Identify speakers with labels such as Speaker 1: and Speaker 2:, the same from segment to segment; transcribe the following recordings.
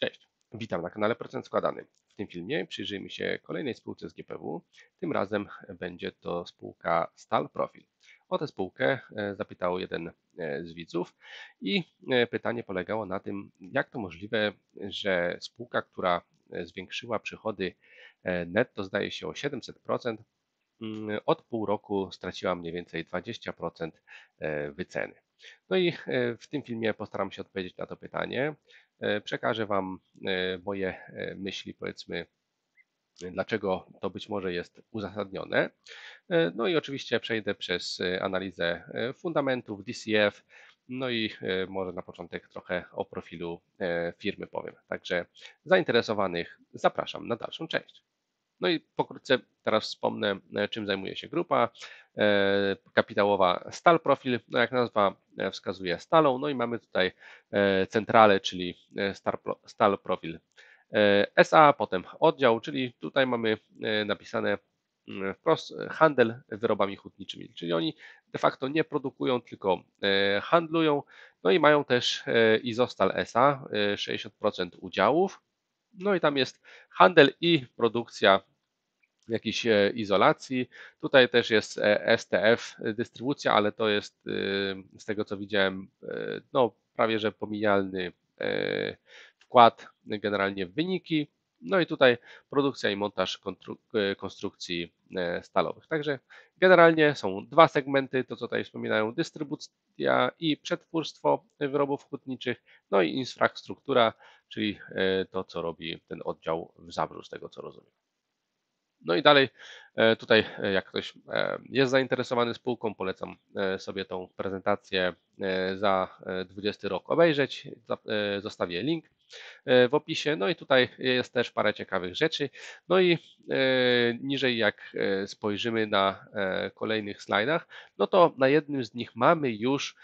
Speaker 1: Cześć, witam na kanale Procent Składany. W tym filmie przyjrzyjmy się kolejnej spółce z GPW. Tym razem będzie to spółka Stal Profil. O tę spółkę e, zapytał jeden e, z widzów i e, pytanie polegało na tym, jak to możliwe, że spółka, która zwiększyła przychody netto, zdaje się o 700%, mm, od pół roku straciła mniej więcej 20% wyceny. No i w tym filmie postaram się odpowiedzieć na to pytanie. E, przekażę Wam e, moje e, myśli, powiedzmy, dlaczego to być może jest uzasadnione. No i oczywiście przejdę przez analizę fundamentów DCF, no i może na początek trochę o profilu firmy powiem. Także zainteresowanych zapraszam na dalszą część. No i pokrótce teraz wspomnę, e, czym zajmuje się grupa. E, kapitałowa Stal Profil, no jak nazwa e, wskazuje, stalą. No i mamy tutaj centralę, czyli Stal Profil SA, potem oddział, czyli tutaj mamy napisane mm, wprost handel wyrobami hutniczymi, czyli oni de facto nie produkują, tylko handlują, no i mają też Izostal SA, 60% udziałów, no i tam jest handel i produkcja jakiejś e, izolacji. Tutaj też jest e, STF dystrybucja, ale to jest y, z tego co widziałem, y, no prawie że pomijalny e, wkład generalnie w wyniki. No i tutaj produkcja i montaż e, konstrukcji e, stalowych. Także generalnie są dwa segmenty, to co tutaj wspominają, dystrybucja i przetwórstwo wyrobów hutniczych, no i infrastruktura, czyli e, to co robi ten oddział w Zabrzu, z tego co rozumiem. No i dalej, tutaj jak ktoś jest zainteresowany spółką, polecam sobie tą prezentację za 20 rok obejrzeć. Zostawię link w opisie. No i tutaj jest też parę ciekawych rzeczy. No i e, niżej jak e, spojrzymy na e, kolejnych slajdach, no to na jednym z nich mamy już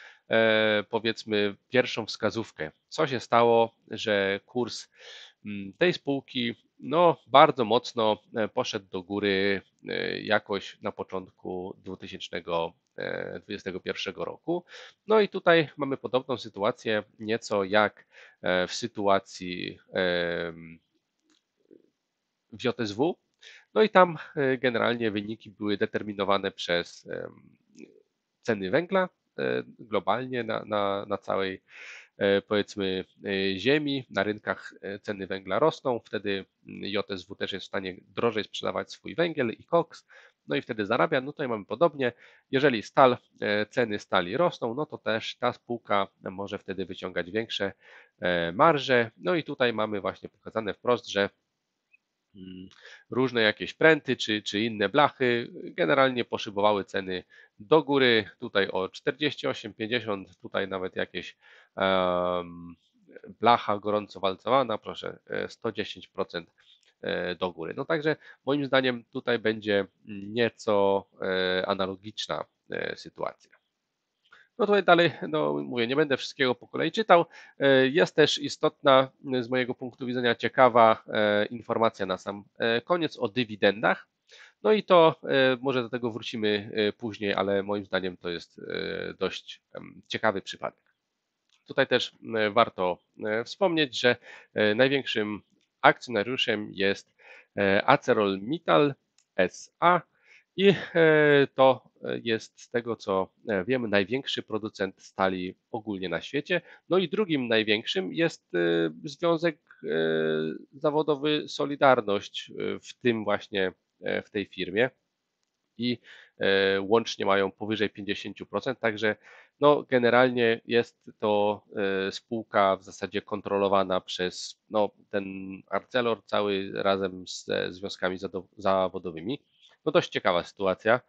Speaker 1: powiedzmy pierwszą wskazówkę. Co się stało, że kurs tej spółki no, bardzo mocno poszedł do góry jakoś na początku 2000 2021 roku. No i tutaj mamy podobną sytuację, nieco jak e, w sytuacji w JSW. No i tam e, generalnie wyniki były determinowane przez ceny węgla e, globalnie na, na, na całej powiedzmy ziemi, na rynkach ceny węgla rosną, wtedy mm, JSW też jest w stanie drożej sprzedawać swój węgiel i koks, no i wtedy zarabia. No tutaj mamy podobnie, jeżeli stal, e, ceny stali rosną, no to też ta spółka może wtedy wyciągać większe e, marże. No i tutaj mamy właśnie pokazane wprost, że mm, różne jakieś pręty czy, czy inne blachy generalnie poszybowały ceny do góry, tutaj o 48, 50, tutaj nawet jakieś um, blacha gorąco walcowana, proszę, 110% e, E, do góry. No także moim zdaniem tutaj będzie nieco e, analogiczna e, sytuacja. No tutaj dalej, no mówię, nie będę wszystkiego po kolei czytał. Jest też istotna, z mojego punktu widzenia, ciekawa informacja na sam koniec o dywidendach. No i to może do tego wrócimy później, ale moim zdaniem to jest dość ciekawy przypadek. Tutaj też warto wspomnieć, że największym akcjonariuszem jest e, Acerol Metal SA i e, to e, jest z tego co wiemy największy producent stali ogólnie na świecie. No i drugim największym jest Związek Zawodowy Solidarność w tym właśnie w tej firmie i łącznie mają powyżej 50%, także no, generalnie jest to e, spółka w zasadzie kontrolowana przez no, ten Arcelor cały razem z związkami zawodowymi. No dość ciekawa sytuacja.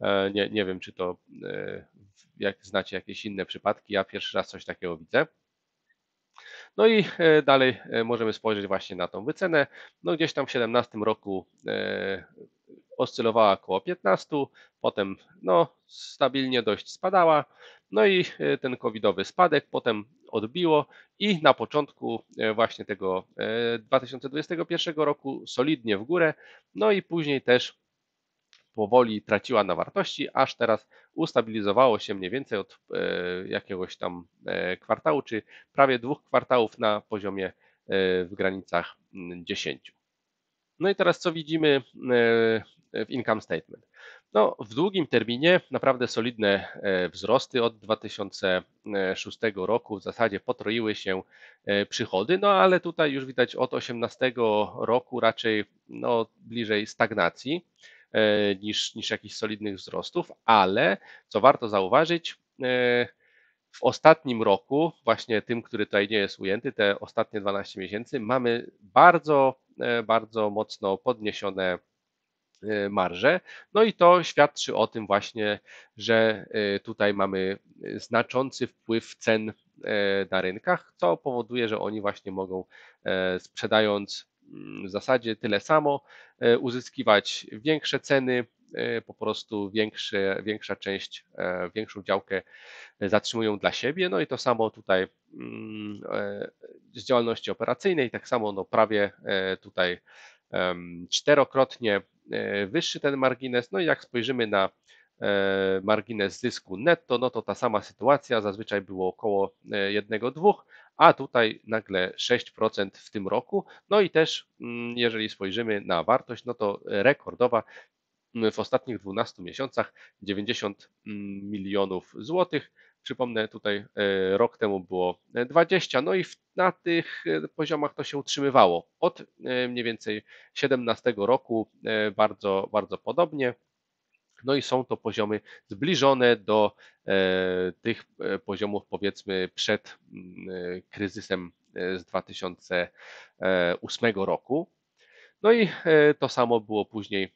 Speaker 1: E, nie, nie wiem, czy to e, jak znacie jakieś inne przypadki. Ja pierwszy raz coś takiego widzę. No i dalej możemy spojrzeć właśnie na tą wycenę. No gdzieś tam w 17 roku oscylowała około 15, potem no stabilnie dość spadała. No i e, ten covidowy spadek potem odbiło i na początku e, właśnie tego 2021 e, roku solidnie w górę, no i później też powoli traciła na wartości, aż teraz ustabilizowało się mniej więcej od jakiegoś tam kwartału, czy prawie dwóch kwartałów na poziomie w granicach 10. Mm, no i teraz co widzimy w income statement? No, w długim terminie naprawdę solidne e, wzrosty od 2006 roku w zasadzie potroiły się e, przychody, no ale tutaj już widać od 2018 roku raczej no, bliżej stagnacji e, niż, niż jakichś solidnych wzrostów, ale co warto zauważyć, w ostatnim roku, właśnie tym, który tutaj nie jest ujęty, te ostatnie 12 miesięcy, mamy bardzo, bardzo mocno podniesione Y, marże. No i to świadczy o tym właśnie, że y, tutaj mamy znaczący wpływ cen y, na rynkach, co powoduje, że oni właśnie mogą sprzedając mm, w zasadzie tyle samo, uzyskiwać większe ceny, po prostu większe, większa część, e, większą działkę zatrzymują dla siebie. No i to samo tutaj mm, e, z działalności operacyjnej, tak samo no prawie e, tutaj czterokrotnie E, wyższy ten margines. No i jak spojrzymy na e, margines zysku netto, no to ta sama sytuacja, zazwyczaj było około 1-2, e, a tutaj nagle 6% w tym roku. No i też mm, jeżeli spojrzymy na wartość, no to rekordowa mm, w ostatnich 12 miesiącach 90 mm, milionów złotych, Przypomnę tutaj, e, rok temu było 20, e, no i na tych e, poziomach to się utrzymywało. Od mniej więcej 17 roku bardzo, bardzo podobnie. No i są to poziomy zbliżone do tych poziomów, powiedzmy, przed mm, kryzysem z 2008 roku. No i to samo było później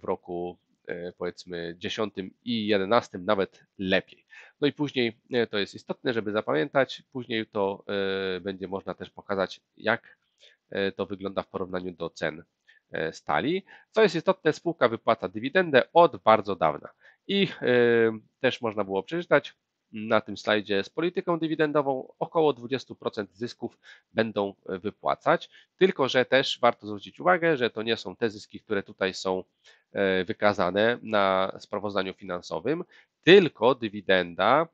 Speaker 1: w roku E, powiedzmy 10 i 11 nawet lepiej. No i później e, to jest istotne, żeby zapamiętać. Później to e, będzie można też pokazać, jak to wygląda w porównaniu do cen stali. Co jest istotne, spółka wypłaca dywidendę od bardzo dawna. I też można było przeczytać na tym slajdzie z polityką dywidendową około 20% zysków będą wypłacać. Tylko, że też warto zwrócić uwagę, że to nie są te zyski, które tutaj są E, wykazane na sprawozdaniu finansowym, tylko dywidenda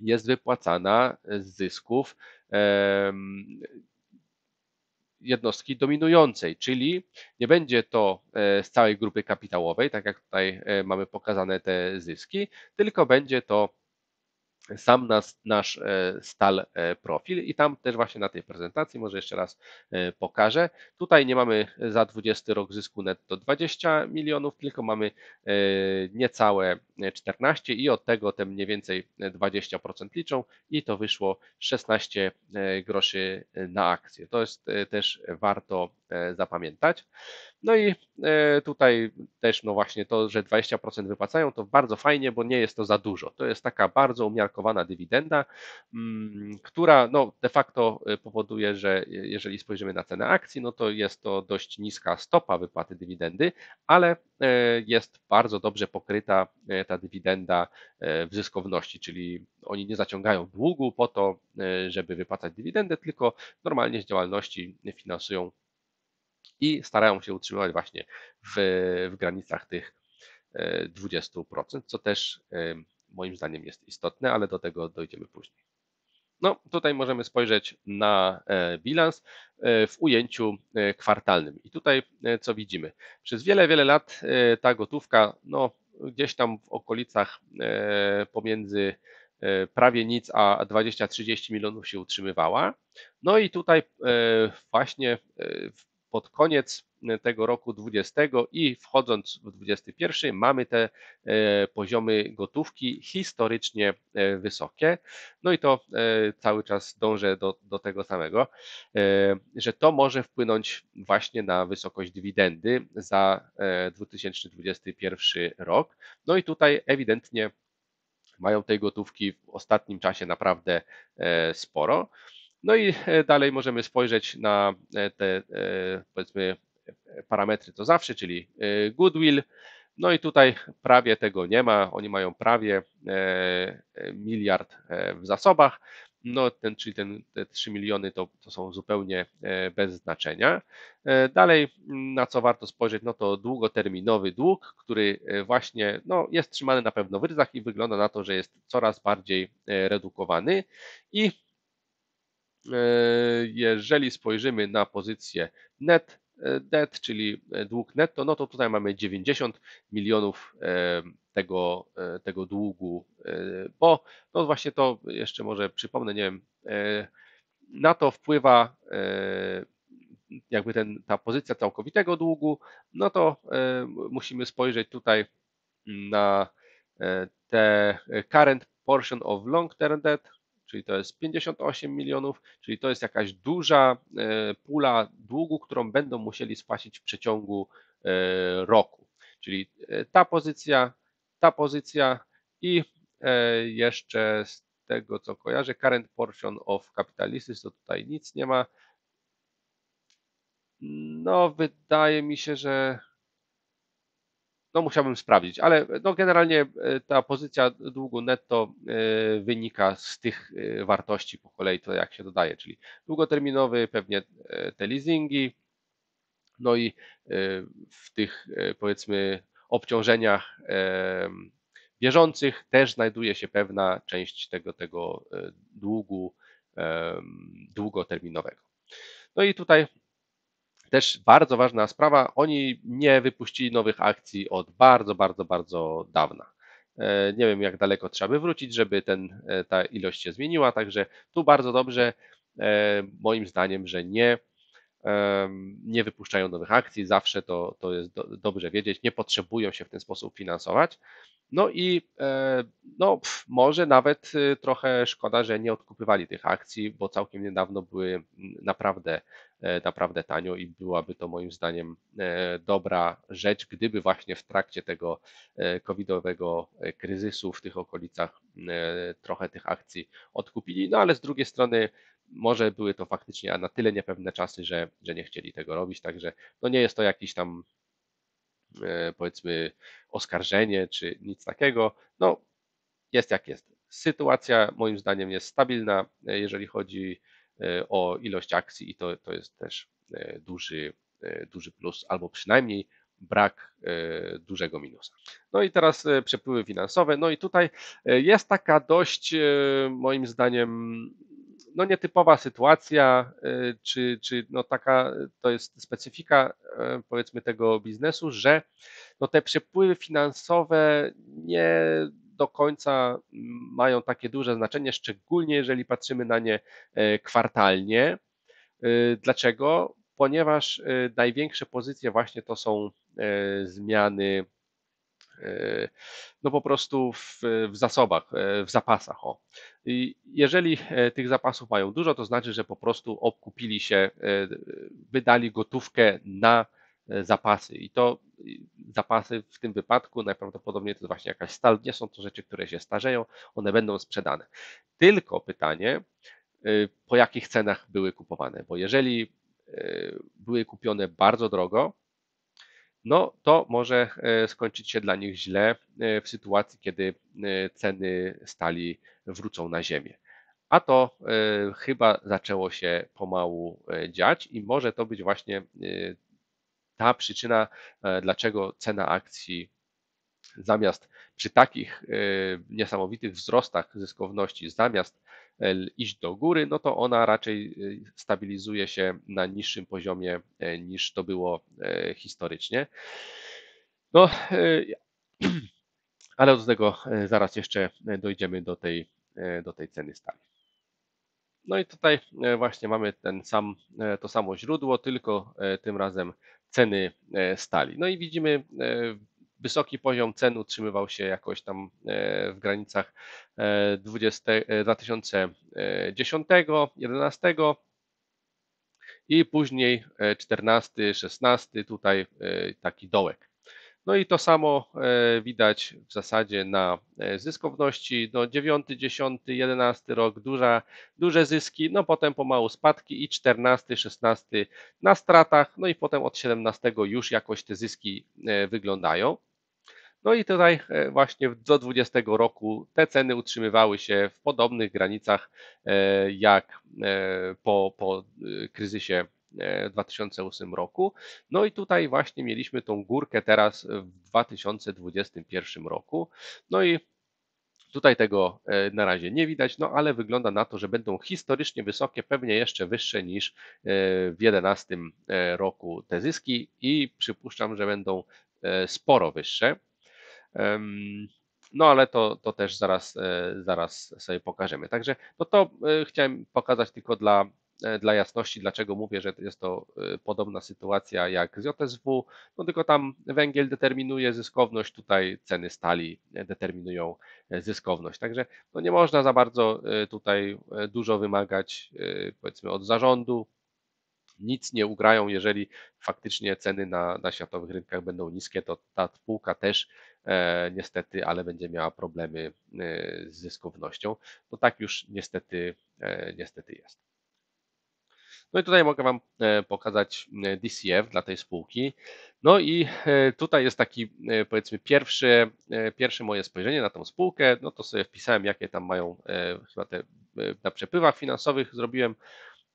Speaker 1: jest wypłacana z zysków jednostki dominującej, czyli nie będzie to e, z całej grupy kapitałowej, tak jak tutaj e, mamy pokazane te zyski, tylko będzie to sam nas, nasz e, stal e, profil i tam też właśnie na tej prezentacji może jeszcze raz e, pokażę. Tutaj nie mamy za 20 rok zysku netto 20 milionów, tylko mamy niecałe 14 i od tego te mniej więcej 20% liczą i to wyszło 16 groszy na akcję. To jest też warto E, zapamiętać. No i e, tutaj też no właśnie to, że 20% wypłacają, to bardzo fajnie, bo nie jest to za dużo. To jest taka bardzo umiarkowana dywidenda, mm, która no de facto e, powoduje, że jeżeli spojrzymy na cenę akcji, no to jest to dość niska stopa wypłaty dywidendy, ale jest bardzo dobrze pokryta ta dywidenda w zyskowności, czyli oni nie zaciągają długu po to, żeby wypłacać dywidendę, tylko normalnie z działalności finansują i starają się utrzymywać właśnie w, w granicach tych 20%, e, co też e, moim zdaniem jest istotne, ale do tego dojdziemy później. No, tutaj możemy spojrzeć na e, bilans w ujęciu kwartalnym. I tutaj co widzimy? Przez wiele, wiele lat ta gotówka, no, gdzieś tam w okolicach pomiędzy prawie nic, a 20-30 milionów się utrzymywała. No i tutaj właśnie pod koniec e, tego roku 20 i wchodząc w 21 mamy te e, poziomy gotówki historycznie e, wysokie. No i to cały czas dążę do, do tego samego, że to może wpłynąć właśnie na wysokość dywidendy za 2021 rok. No i tutaj ewidentnie mają tej gotówki w ostatnim czasie naprawdę sporo. No i e, dalej możemy spojrzeć na e, te e, powiedzmy parametry to zawsze, czyli goodwill. No i tutaj prawie tego nie ma. Oni mają prawie miliard w zasobach. No, ten, czyli ten, te 3 miliony to, to są zupełnie bez znaczenia. Dalej, na co warto spojrzeć, no to długoterminowy dług, który właśnie no, jest trzymany na pewno w ryzach i wygląda na to, że jest coraz bardziej redukowany. I E, jeżeli spojrzymy na pozycję net e, debt, czyli e, dług netto, no to tutaj mamy 90 milionów tego, tego długu, bo no właśnie to jeszcze może przypomnę, nie wiem, na to wpływa jakby ten, ta pozycja całkowitego długu, no to musimy spojrzeć tutaj na te current portion of long term debt, czyli to jest 58 milionów, czyli to jest jakaś duża e, pula długu, którą będą musieli spłacić w przeciągu e, roku. Czyli e, ta pozycja, ta pozycja i jeszcze z tego co kojarzę, current portion of capitalists, to tutaj nic nie ma. No, wydaje mi się, że no musiałbym sprawdzić, ale no generalnie e, ta pozycja długu netto e, wynika z tych e, wartości po kolei, to jak się dodaje, czyli długoterminowy, pewnie te leasingi, no i w tych powiedzmy obciążeniach bieżących też znajduje się pewna część tego, tego długu długoterminowego. No i tutaj też bardzo ważna sprawa, oni nie wypuścili nowych akcji od bardzo, bardzo, bardzo dawna. E, nie wiem, jak daleko trzeba by wrócić, żeby ten, e, ta ilość się zmieniła, także tu bardzo dobrze, e, moim zdaniem, że nie, nie wypuszczają nowych akcji, zawsze to, to jest do, dobrze wiedzieć, nie potrzebują się w ten sposób finansować. No i no, może nawet trochę szkoda, że nie odkupywali tych akcji, bo całkiem niedawno były naprawdę E, naprawdę tanio i byłaby to moim zdaniem e, dobra rzecz, gdyby właśnie w trakcie tego e, covidowego kryzysu w tych okolicach trochę tych akcji odkupili. No ale z drugiej strony może były to faktycznie na tyle niepewne czasy, że, że nie chcieli tego robić, także no nie jest to jakiś tam powiedzmy oskarżenie czy nic takiego. No jest jak jest. Sytuacja moim zdaniem jest stabilna, jeżeli chodzi E, o ilość akcji i to, to jest też e, duży, e, duży plus, albo przynajmniej brak dużego minusa. No i teraz przepływy finansowe. No i tutaj jest taka dość, moim zdaniem, no nietypowa sytuacja, czy, czy no taka to jest specyfika powiedzmy tego biznesu, że no te przepływy finansowe nie do końca mm, mają takie duże znaczenie, szczególnie jeżeli patrzymy na nie e, kwartalnie. E, dlaczego? Ponieważ e, największe pozycje właśnie to są zmiany no po prostu w, w, zasobach, w zapasach. O. I jeżeli tych zapasów mają dużo, to znaczy, że po prostu obkupili się, wydali gotówkę na E, zapasy. I to zapasy w tym wypadku najprawdopodobniej to jest właśnie jakaś stal. Nie są to rzeczy, które się starzeją, one będą sprzedane. Tylko pytanie, e, po jakich cenach były kupowane? Bo jeżeli e, były kupione bardzo drogo, no to może skończyć się dla nich źle w sytuacji, kiedy ceny stali wrócą na ziemię. A to chyba zaczęło się pomału dziać i może to być właśnie ta przyczyna, e, dlaczego cena akcji zamiast przy takich e, niesamowitych wzrostach zyskowności, zamiast e, iść do góry, no to ona raczej stabilizuje się na niższym poziomie niż to było historycznie. No, ale do tego zaraz jeszcze dojdziemy do tej, do tej ceny stali. No i tutaj e, właśnie mamy ten sam, e, to samo źródło, tylko e, tym razem ceny stali. No i widzimy wysoki poziom cen utrzymywał się jakoś tam w granicach 20, 2010, 2011 i później 14, 16, tutaj taki dołek. No i to samo e, widać w zasadzie na e, zyskowności. No 9, 10, 11 rok duża, duże zyski, no potem pomału spadki i 14, 16 na stratach, no i potem od 17 już jakoś te zyski e, wyglądają. No i tutaj właśnie do 20 roku te ceny utrzymywały się w podobnych granicach jak po, po kryzysie E, w 2008 roku. No i tutaj właśnie mieliśmy tą górkę teraz w 2021 roku. No i Tutaj tego e, na razie nie widać, no ale wygląda na to, że będą historycznie wysokie, pewnie jeszcze wyższe niż e, w 2011 roku te zyski i przypuszczam, że będą sporo wyższe. No ale to, to też zaraz, zaraz sobie pokażemy. Także no to chciałem pokazać tylko dla E, dla jasności, dlaczego mówię, że jest to e, podobna sytuacja jak z JSW, no tylko tam węgiel determinuje zyskowność, tutaj ceny stali e, determinują zyskowność. Także no nie można za bardzo tutaj dużo wymagać powiedzmy od zarządu, nic nie ugrają, jeżeli faktycznie ceny na, na światowych rynkach będą niskie, to ta spółka też e, niestety, ale będzie miała problemy e, z zyskownością. No tak już niestety, e, niestety jest. No i tutaj mogę Wam e, pokazać e, DCF dla tej spółki. No i e, tutaj jest taki powiedzmy pierwszy, pierwsze moje spojrzenie na tą spółkę. No to sobie wpisałem, jakie tam mają chyba te na przepływach finansowych zrobiłem.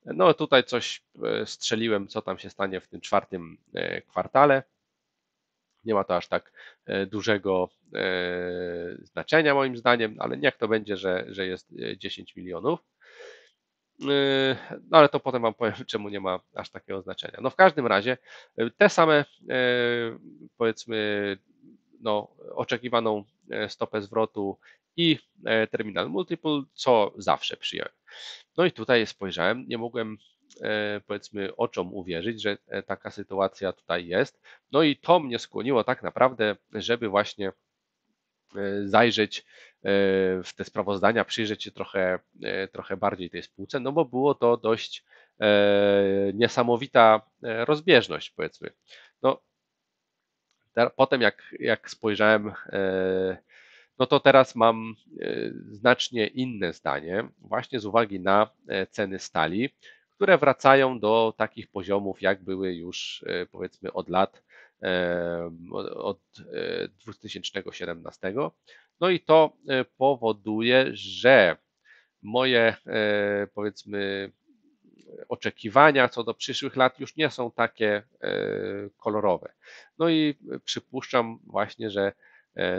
Speaker 1: No tutaj coś strzeliłem, co tam się stanie w tym czwartym kwartale. Nie ma to aż tak dużego znaczenia moim zdaniem, ale niech to będzie, że, że jest 10 milionów. Yy, no ale to potem Wam powiem, czemu nie ma aż takiego znaczenia. No w każdym razie yy, te same, yy, powiedzmy, no, oczekiwaną stopę zwrotu i terminal multiple, co zawsze przyjąłem. No i tutaj spojrzałem, nie mogłem powiedzmy oczom uwierzyć, że e, taka sytuacja tutaj jest. No i to mnie skłoniło tak naprawdę, żeby właśnie E, zajrzeć e, w te sprawozdania, przyjrzeć się trochę, e, trochę bardziej tej spółce, no bo było to dość niesamowita rozbieżność, powiedzmy. No, potem, jak, jak spojrzałem, no to teraz mam znacznie inne zdanie, właśnie z uwagi na ceny stali, które wracają do takich poziomów, jak były już powiedzmy od lat E, od 2017. E, no i to e, powoduje, że moje powiedzmy oczekiwania co do przyszłych lat już nie są takie kolorowe. No i przypuszczam właśnie, że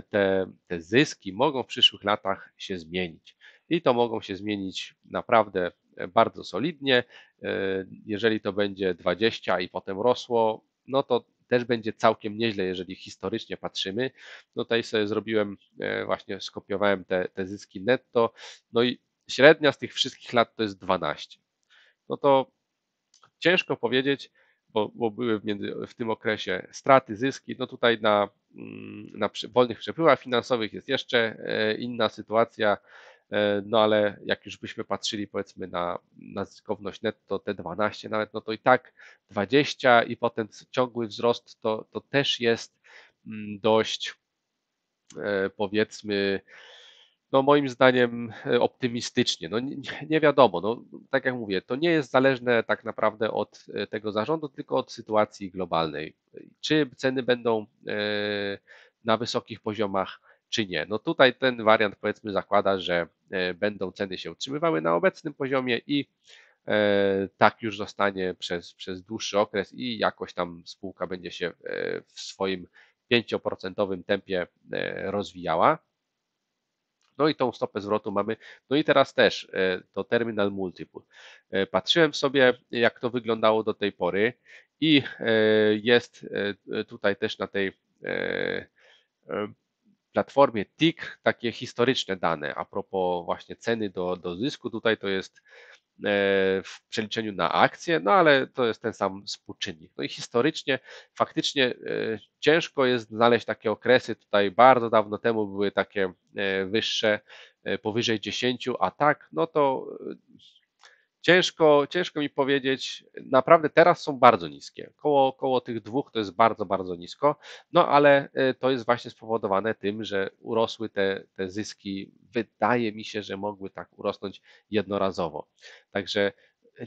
Speaker 1: te, te zyski mogą w przyszłych latach się zmienić. I to mogą się zmienić naprawdę bardzo solidnie. Jeżeli to będzie 20 i potem rosło, no to też będzie całkiem nieźle, jeżeli historycznie patrzymy. No tutaj sobie zrobiłem, e, właśnie skopiowałem te, te zyski netto, no i średnia z tych wszystkich lat to jest 12. No to ciężko powiedzieć, bo, bo były w, między, w, tym okresie straty, zyski. No tutaj na, mm, na przy, wolnych przepływach finansowych jest jeszcze e, inna sytuacja. E, no ale jak już byśmy patrzyli powiedzmy na, na zyskowność netto, te 12 nawet, no to i tak 20 i potem ciągły wzrost to, to też jest mm, dość e, powiedzmy no moim zdaniem e, optymistycznie. No nie, nie, wiadomo, no, tak jak mówię, to nie jest zależne tak naprawdę od tego zarządu, tylko od sytuacji globalnej. Czy ceny będą na wysokich poziomach czy nie. No tutaj ten wariant powiedzmy zakłada, że e, będą ceny się utrzymywały na obecnym poziomie i e, tak już zostanie przez, przez dłuższy okres i jakoś tam spółka będzie się e, w swoim 5% tempie rozwijała. No i tą stopę zwrotu mamy. No i teraz też to terminal multiple. Patrzyłem sobie, jak to wyglądało do tej pory i jest tutaj też na tej platformie TIC takie historyczne dane a propos właśnie ceny do, do zysku. Tutaj to jest e, w przeliczeniu na akcje, no ale to jest ten sam współczynnik. No i historycznie faktycznie e, ciężko jest znaleźć takie okresy. Tutaj bardzo dawno temu były takie e, wyższe, powyżej 10, a tak, no to Ciężko, ciężko mi powiedzieć, naprawdę teraz są bardzo niskie. Koło, koło tych dwóch to jest bardzo, bardzo nisko, no ale e, to jest właśnie spowodowane tym, że urosły te, te zyski. Wydaje mi się, że mogły tak urosnąć jednorazowo. Także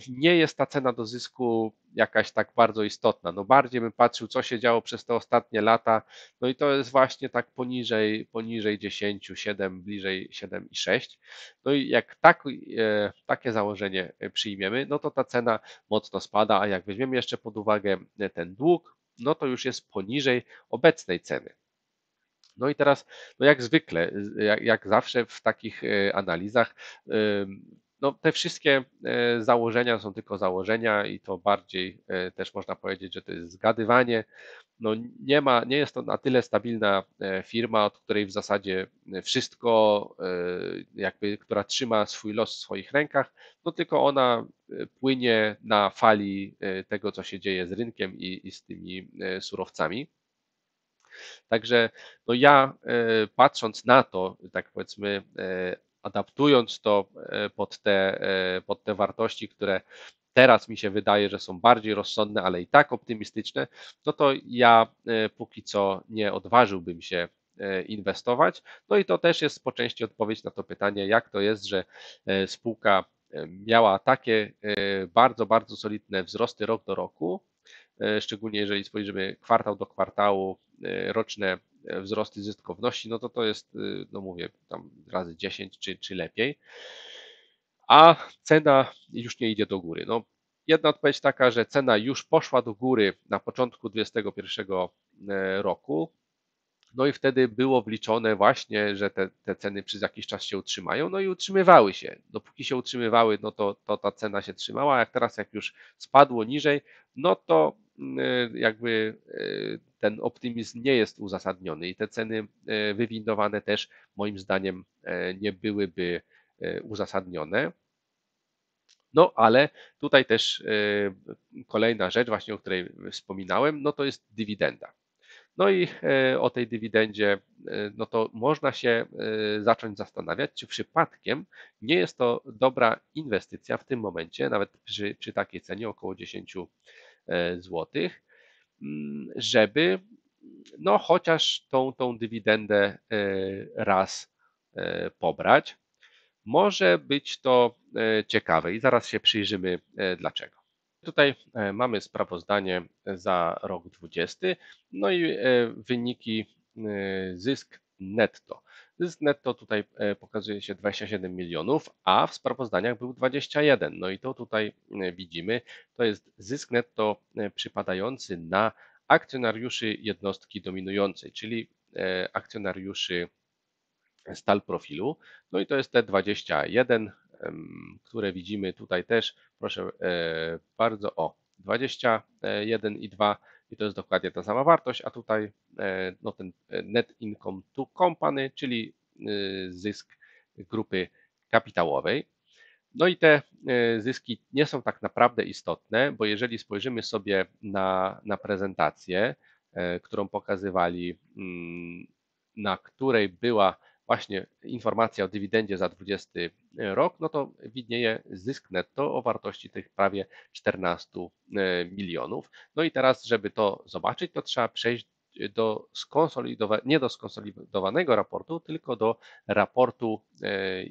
Speaker 1: nie jest ta cena do zysku jakaś tak bardzo istotna. No bardziej bym patrzył, co się działo przez te ostatnie lata. No i to jest właśnie tak poniżej, poniżej 10, 7, bliżej 7 i 6. No i jak tak, e, takie założenie przyjmiemy, no to ta cena mocno spada, a jak weźmiemy jeszcze pod uwagę ten dług, no to już jest poniżej obecnej ceny. No i teraz, no jak zwykle, jak, jak zawsze w takich e, analizach, no, te wszystkie e, założenia są tylko założenia i to bardziej e, też można powiedzieć, że to jest zgadywanie. No, nie, ma, nie jest to na tyle stabilna e, firma, od której w zasadzie wszystko, jakby, która trzyma swój los w swoich rękach, no tylko ona płynie na fali tego, co się dzieje z rynkiem i, i z tymi surowcami. Także no ja patrząc na to, tak powiedzmy, adaptując to e, pod te, e, pod te wartości, które teraz mi się wydaje, że są bardziej rozsądne, ale i tak optymistyczne, no to ja e, póki co nie odważyłbym się inwestować. No i to też jest po części odpowiedź na to pytanie, jak to jest, że spółka miała takie bardzo, bardzo solidne wzrosty rok do roku, szczególnie jeżeli spojrzymy kwartał do kwartału, roczne E, wzrosty zyskowności, no to to jest, y, no mówię, tam razy 10 czy, czy lepiej. A cena już nie idzie do góry. No, jedna odpowiedź taka, że cena już poszła do góry na początku 2021 e, roku. No i wtedy było wliczone właśnie, że te, te ceny przez jakiś czas się utrzymają, no i utrzymywały się. Dopóki się utrzymywały, no to, to ta cena się trzymała, a jak teraz jak już spadło niżej, no to E, jakby e, ten optymizm nie jest uzasadniony i te ceny e, wywindowane też moim zdaniem nie byłyby uzasadnione. No ale tutaj też kolejna rzecz, właśnie o której wspominałem, no to jest dywidenda. No i o tej dywidendzie, no to można się zacząć zastanawiać, czy przypadkiem nie jest to dobra inwestycja w tym momencie, nawet przy, przy takiej cenie około 10 E, złotych, mm, żeby no chociaż tą, tą dywidendę e, raz e, pobrać. Może być to ciekawe i zaraz się przyjrzymy dlaczego. Tutaj mamy sprawozdanie za rok 20, no i wyniki zysk netto. Zysk netto tutaj e, pokazuje się 27 milionów, a w sprawozdaniach był 21. No i to tutaj e, widzimy, to jest zysk netto e, przypadający na akcjonariuszy jednostki dominującej, czyli akcjonariuszy stal profilu. No i to jest te 21, które widzimy tutaj też, proszę bardzo, o 21 i 2 i to jest dokładnie ta sama wartość, a tutaj e, no, ten e, net income to company, czyli e, zysk grupy kapitałowej. No i te zyski nie są tak naprawdę istotne, bo jeżeli spojrzymy sobie na, na prezentację, którą pokazywali, mm, na której była właśnie informacja o dywidendzie za 20 e, rok, no to widnieje zysk netto o wartości tych prawie 14 e, milionów. No i teraz, żeby to zobaczyć, to trzeba przejść do nie do skonsolidowanego raportu, tylko do raportu e,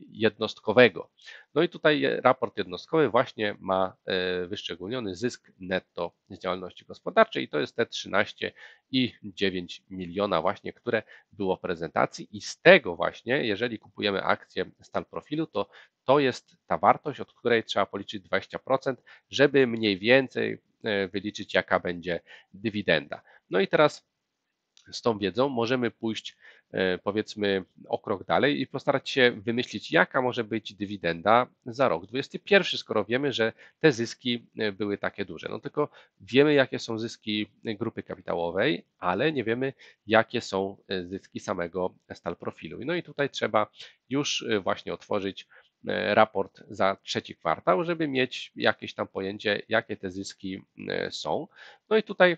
Speaker 1: jednostkowego. No i tutaj raport jednostkowy właśnie ma e, wyszczególniony zysk netto z działalności gospodarczej i to jest te 13,9 miliona właśnie, które było w prezentacji i z tego właśnie, jeżeli kupujemy akcję stan profilu, to to jest ta wartość, od której trzeba policzyć 20%, żeby mniej więcej e, wyliczyć jaka będzie dywidenda. No i teraz z tą wiedzą możemy pójść e, powiedzmy o krok dalej i postarać się wymyślić, jaka może być dywidenda za rok 2021, skoro wiemy, że te zyski e, były takie duże. No tylko wiemy, jakie są zyski grupy kapitałowej, ale nie wiemy, jakie są e, zyski samego stal profilu. No i tutaj trzeba już właśnie otworzyć raport za trzeci kwartał, żeby mieć jakieś tam pojęcie, jakie te zyski są. No i tutaj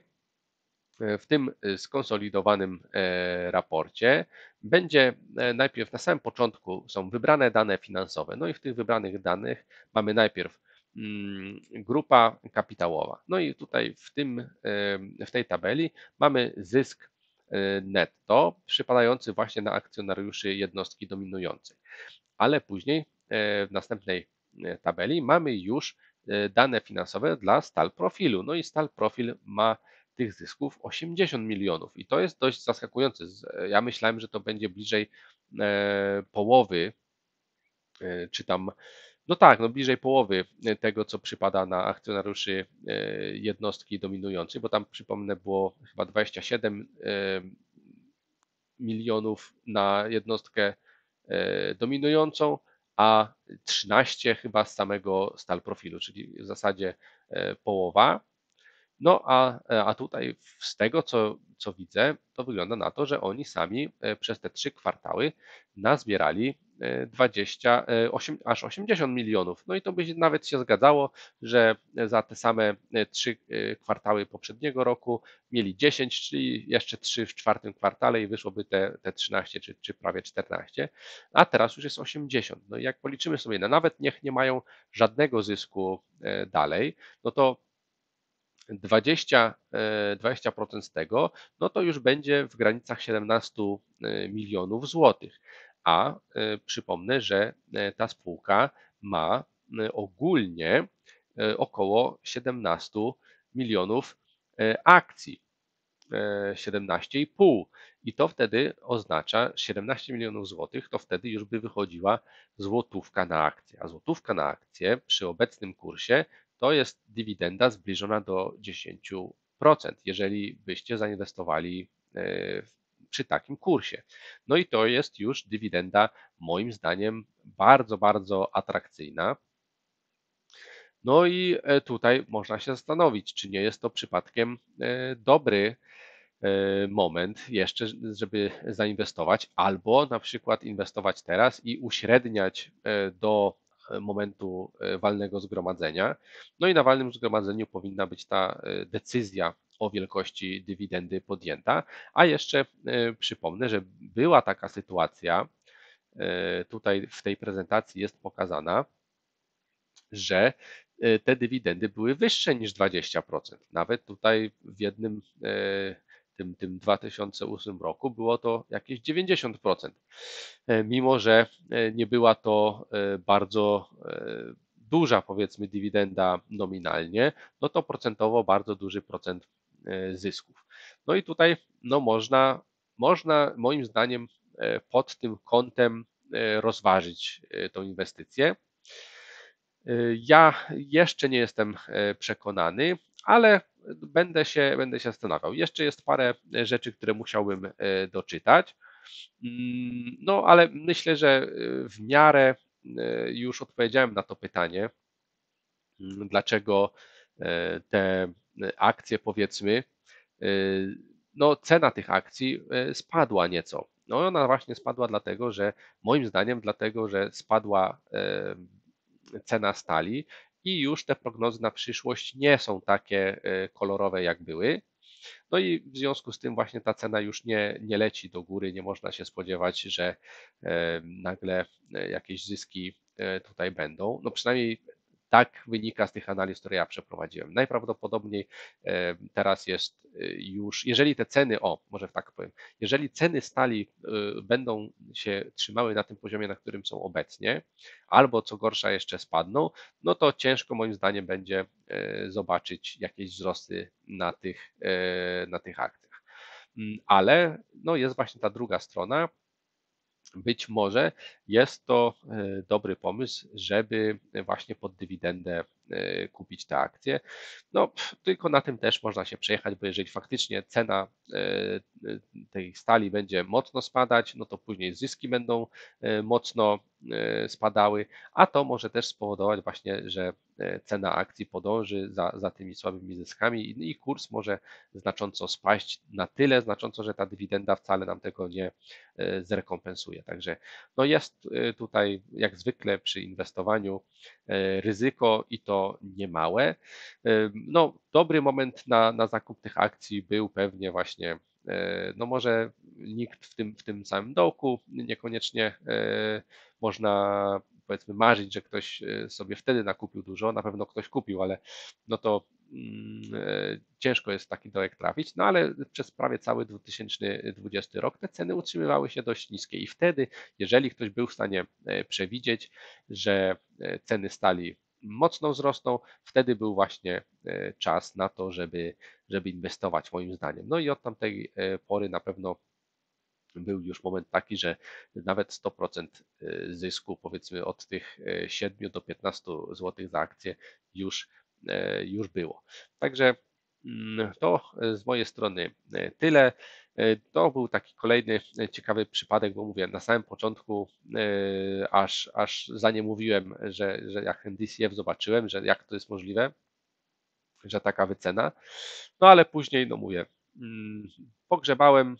Speaker 1: w tym y, skonsolidowanym e, raporcie będzie e, najpierw na samym początku są wybrane dane finansowe. No i w tych wybranych danych mamy najpierw mm, grupa kapitałowa. No i tutaj w, tym, e, w tej tabeli mamy zysk netto przypadający właśnie na akcjonariuszy jednostki dominującej. Ale później w następnej tabeli mamy już dane finansowe dla stal profilu. No i stal profil ma tych zysków 80 milionów. I to jest dość zaskakujące. E, ja myślałem, że to będzie bliżej e, połowy, e, czy tam, no tak, no bliżej połowy tego, co przypada na akcjonariuszy jednostki dominującej, bo tam przypomnę było chyba 27 milionów na jednostkę dominującą, a 13 chyba z samego stal profilu, czyli w zasadzie połowa. No a, e, a tutaj z tego, co, co widzę, to wygląda na to, że oni sami e, przez te trzy kwartały nazbierali 20, e, 8, aż 80 milionów. No i to by nawet się zgadzało, że za te same trzy kwartały poprzedniego roku mieli 10, czyli jeszcze 3 w czwartym kwartale i wyszłoby te, te 13 czy, czy prawie 14, a teraz już jest 80. No i jak policzymy sobie, no nawet niech nie mają żadnego zysku dalej, no to 20, 20% e, z tego, no to już będzie w granicach 17 e, milionów złotych. A e, przypomnę, że ta spółka ma ogólnie około 17 milionów akcji. 17,5 i to wtedy oznacza 17 milionów złotych, to wtedy już by wychodziła złotówka na akcję. A złotówka na akcję przy obecnym kursie to jest dywidenda zbliżona do 10%, jeżeli byście zainwestowali e, przy takim kursie. No i to jest już dywidenda, moim zdaniem, bardzo, bardzo atrakcyjna. No i e, tutaj można się zastanowić, czy nie jest to przypadkiem e, dobry moment jeszcze, żeby zainwestować, albo na przykład inwestować teraz i uśredniać do E, momentu e, walnego zgromadzenia. No i na walnym zgromadzeniu powinna być ta e, decyzja o wielkości dywidendy podjęta. A jeszcze przypomnę, że była taka sytuacja, tutaj w tej prezentacji jest pokazana, że te dywidendy były wyższe niż 20%. Nawet tutaj w jednym tym, tym 2008 roku było to jakieś 90%. E, mimo, że e, nie była to e, bardzo duża, powiedzmy, dywidenda nominalnie, no to procentowo bardzo duży procent zysków. No i tutaj no można, można moim zdaniem pod tym kątem rozważyć tą inwestycję. Ja jeszcze nie jestem przekonany, ale będę się, będę się zastanawiał. Jeszcze jest parę e, rzeczy, które musiałbym e, doczytać. Mm, no, ale myślę, że e, w miarę już odpowiedziałem na to pytanie, mm, dlaczego te akcje, powiedzmy, no, cena tych akcji spadła nieco. No, ona właśnie spadła dlatego, że moim zdaniem, dlatego, że spadła cena stali i już te prognozy na przyszłość nie są takie e, kolorowe, jak były. No i w związku z tym właśnie ta cena już nie, nie leci do góry, nie można się spodziewać, że e, nagle e, jakieś zyski tutaj będą. No przynajmniej tak wynika z tych analiz, które ja przeprowadziłem. Najprawdopodobniej e, teraz jest e, już, jeżeli te ceny, o, może tak powiem, jeżeli ceny stali e, będą się trzymały na tym poziomie, na którym są obecnie, albo co gorsza jeszcze spadną, no to ciężko moim zdaniem będzie zobaczyć jakieś wzrosty na tych, na tych akcjach. Mm, ale no jest właśnie ta druga strona, być może jest to e, dobry pomysł, żeby właśnie pod dywidendę E, kupić te akcje. No, tylko na tym też można się przejechać, bo jeżeli faktycznie cena e, e, tej stali będzie mocno spadać, no to później zyski będą mocno spadały, a to może też spowodować właśnie, że cena akcji podąży za, za tymi słabymi zyskami i, i kurs może znacząco spaść na tyle znacząco, że ta dywidenda wcale nam tego nie zrekompensuje. Także no jest tutaj jak zwykle przy inwestowaniu ryzyko i to niemałe. No, dobry moment na, na zakup tych akcji był pewnie właśnie e, no może nikt w tym, w tym samym dołku, niekoniecznie e, można powiedzmy marzyć, że ktoś e, sobie wtedy nakupił dużo, na pewno ktoś kupił, ale no to mm, ciężko jest taki dołek trafić, no ale przez prawie cały 2020 rok te ceny utrzymywały się dość niskie i wtedy, jeżeli ktoś był w stanie przewidzieć, że ceny stali mocno wzrosną, wtedy był właśnie e, czas na to, żeby, żeby inwestować, moim zdaniem. No i od tamtej e, pory na pewno był już moment taki, że nawet 100% e, zysku, powiedzmy od tych 7 do 15 zł za akcję, już, już było. Także mm, to z mojej strony tyle. E, to był taki kolejny e, ciekawy przypadek, bo mówię, na samym początku, e, aż, aż zanim mówiłem, że, że jak NDCF zobaczyłem, że jak to jest możliwe, że taka wycena. No ale później, no mówię, mm, pogrzebałem,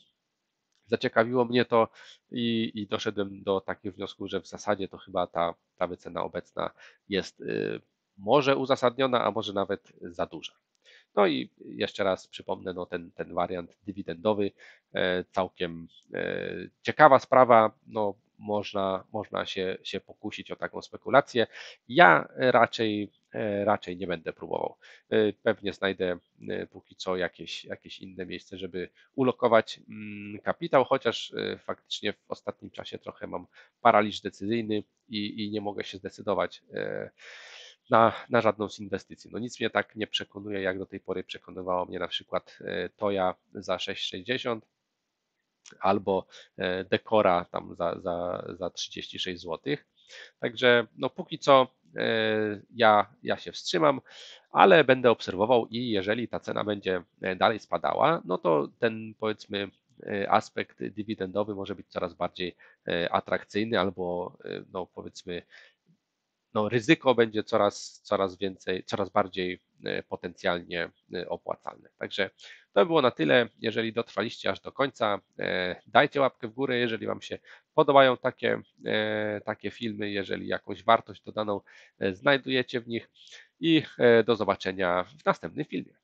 Speaker 1: zaciekawiło mnie to i, i, doszedłem do takiego wniosku, że w zasadzie to chyba ta, ta wycena obecna jest y, może uzasadniona, a może nawet za duża. No i jeszcze raz przypomnę, no ten, ten wariant dywidendowy, e, całkiem e, ciekawa sprawa, no można, można się, się pokusić o taką spekulację. Ja raczej, e, raczej nie będę próbował. Pewnie znajdę póki co jakieś, jakieś inne miejsce, żeby ulokować mm, kapitał, chociaż faktycznie w ostatnim czasie trochę mam paraliż decyzyjny i, i nie mogę się zdecydować na, na żadną z inwestycji. No nic mnie tak nie przekonuje, jak do tej pory przekonywało mnie na przykład e, Toja za 660 albo e, dekora tam za, za, za 36 zł. Także no póki co e, ja, ja się wstrzymam, ale będę obserwował i jeżeli ta cena będzie dalej spadała, no to ten powiedzmy aspekt dywidendowy może być coraz bardziej atrakcyjny albo no powiedzmy no, ryzyko będzie coraz, coraz więcej, coraz bardziej e, potencjalnie e, opłacalne. Także to było na tyle. Jeżeli dotrwaliście aż do końca, e, dajcie łapkę w górę, jeżeli Wam się podobają takie, takie filmy, jeżeli jakąś wartość dodaną znajdujecie w nich i do zobaczenia w następnym filmie.